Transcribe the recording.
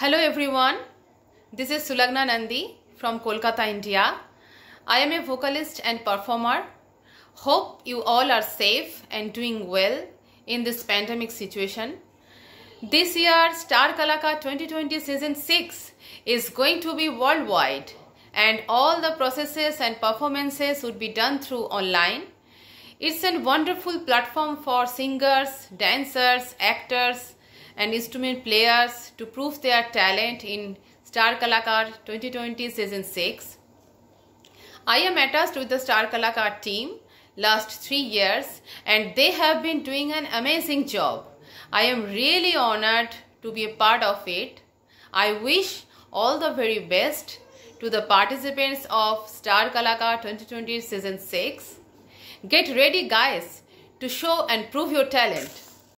Hello everyone, this is Sulagna Nandi from Kolkata, India. I am a vocalist and performer. Hope you all are safe and doing well in this pandemic situation. This year, Star Kalaka 2020 Season 6 is going to be worldwide and all the processes and performances would be done through online. It's a wonderful platform for singers, dancers, actors, and instrument players to prove their talent in Star Kalakar 2020 Season 6. I am attached with the Star Kalakar team last three years and they have been doing an amazing job. I am really honored to be a part of it. I wish all the very best to the participants of Star Kalakar 2020 Season 6. Get ready guys to show and prove your talent.